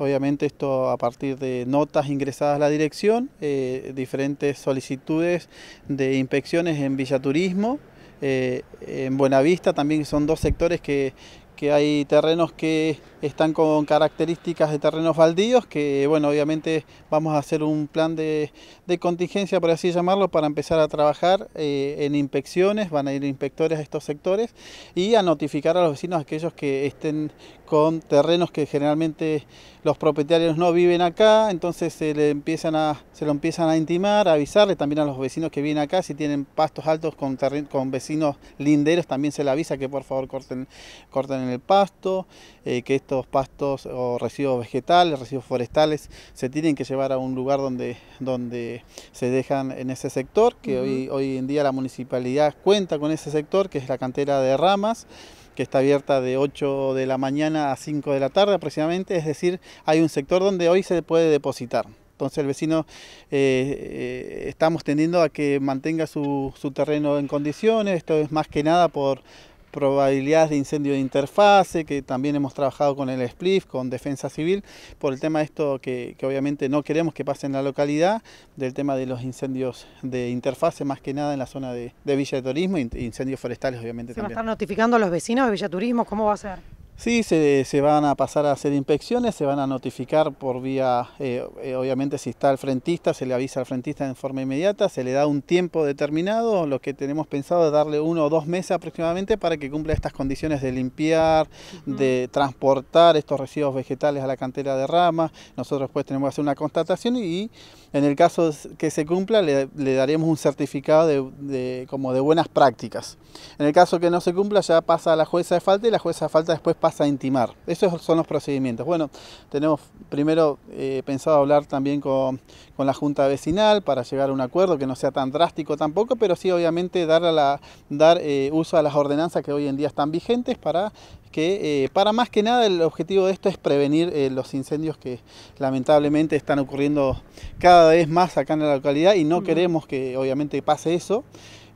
obviamente esto a partir de notas ingresadas a la dirección, eh, diferentes solicitudes de inspecciones en Villaturismo, eh, en Buenavista también son dos sectores que, que hay terrenos que están con características de terrenos baldíos, que bueno, obviamente vamos a hacer un plan de, contingencia, por así llamarlo, para empezar a trabajar eh, en inspecciones, van a ir inspectores a estos sectores y a notificar a los vecinos aquellos que estén con terrenos que generalmente los propietarios no viven acá, entonces se le empiezan a, se lo empiezan a intimar, a avisarle también a los vecinos que vienen acá, si tienen pastos altos con, con vecinos linderos, también se le avisa que por favor corten, corten el el pasto, eh, que estos pastos o residuos vegetales, residuos forestales, se tienen que llevar a un lugar donde, donde se dejan en ese sector, que hoy, hoy en día la municipalidad cuenta con ese sector, que es la cantera de ramas que está abierta de 8 de la mañana a 5 de la tarde aproximadamente, es decir, hay un sector donde hoy se puede depositar. Entonces el vecino eh, eh, estamos tendiendo a que mantenga su, su terreno en condiciones, esto es más que nada por, probabilidades de incendio de interfase, que también hemos trabajado con el SPLIF, con Defensa Civil, por el tema de esto que, que, obviamente no queremos que pase en la localidad, del tema de los incendios de interfase, más que nada en la zona de, de Villa de Turismo, incendios forestales obviamente ¿Se también. ¿Se van a estar notificando a los vecinos de Villa Turismo? ¿Cómo va a ser? Sí, se, van a pasar a hacer inspecciones, se van a notificar por vía, eh, eh, obviamente si está el frentista, se le avisa al frentista en forma inmediata, se le da un tiempo determinado, lo que tenemos pensado es darle uno o dos meses aproximadamente para que cumpla estas condiciones de limpiar, de transportar estos residuos vegetales a la cantera de ramas, nosotros pues tenemos que hacer una constatación y en el caso que se cumpla le, daremos un certificado de, de, como de buenas prácticas. En el caso que no se cumpla ya pasa a la jueza de falta y la jueza de falta después pasa a intimar. Esos son los procedimientos. Bueno, tenemos primero eh, pensado hablar también con, la Junta Vecinal para llegar a un acuerdo que no sea tan drástico tampoco, pero sí obviamente dar, la, dar eh, uso a las ordenanzas que hoy en día están vigentes para que eh, para más que nada el objetivo de esto es prevenir los incendios que lamentablemente están ocurriendo cada vez más acá en la localidad y no queremos que obviamente pase eso.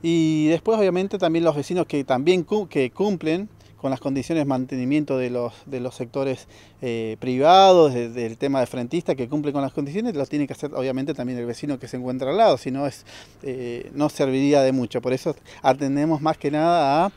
Y después obviamente también los vecinos que también que cumplen con las condiciones de mantenimiento de los, de los sectores eh, privados, del tema de frentista que cumple con las condiciones, lo tiene que hacer obviamente también el vecino que se encuentra al lado, si no es, eh, no serviría de mucho. Por eso atendemos más que nada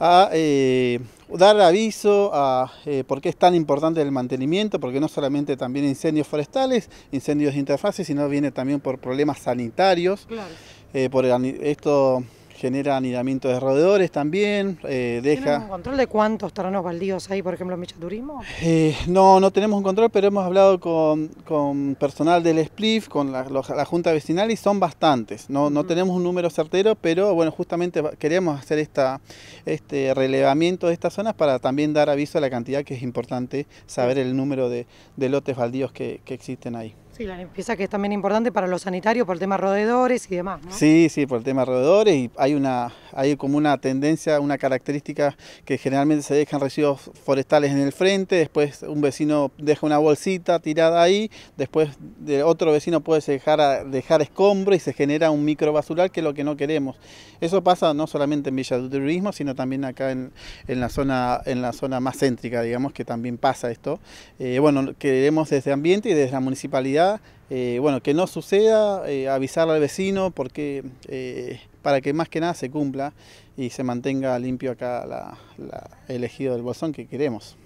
a eh, dar aviso a por qué es tan importante el mantenimiento, porque no solamente también incendios forestales, incendios de interfase, sino viene también por problemas sanitarios, claro. por esto genera anidamiento de roedores también, eh, deja... un control de cuántos terrenos baldíos hay, por ejemplo, en Michaturismo? Eh, no, no tenemos un control, pero hemos hablado con, personal del SPLIF, con la, Junta Vecinal y son bastantes. No, no tenemos un número certero, pero bueno, justamente queremos hacer esta, este relevamiento de estas zonas para también dar aviso a la cantidad que es importante saber el número de, lotes baldíos que existen ahí. Sí, la limpieza que es también importante para los sanitarios por el tema roedores y demás, Sí, sí, por el tema roedores y hay, una, hay como una tendencia, una característica que generalmente se dejan residuos forestales en el frente, después un vecino deja una bolsita tirada ahí, después otro vecino puede dejar, dejar escombro y se genera un micro basural que es lo que no queremos. Eso pasa no solamente en Villa de Turismo, sino también acá en, la zona, en la zona más céntrica, digamos, que también pasa esto. Eh, bueno, queremos desde ambiente y desde la municipalidad eh, bueno, que no suceda, eh, avisarle al vecino porque, eh, para que más que nada se cumpla y se mantenga limpio acá la, el ejido del bolsón que queremos.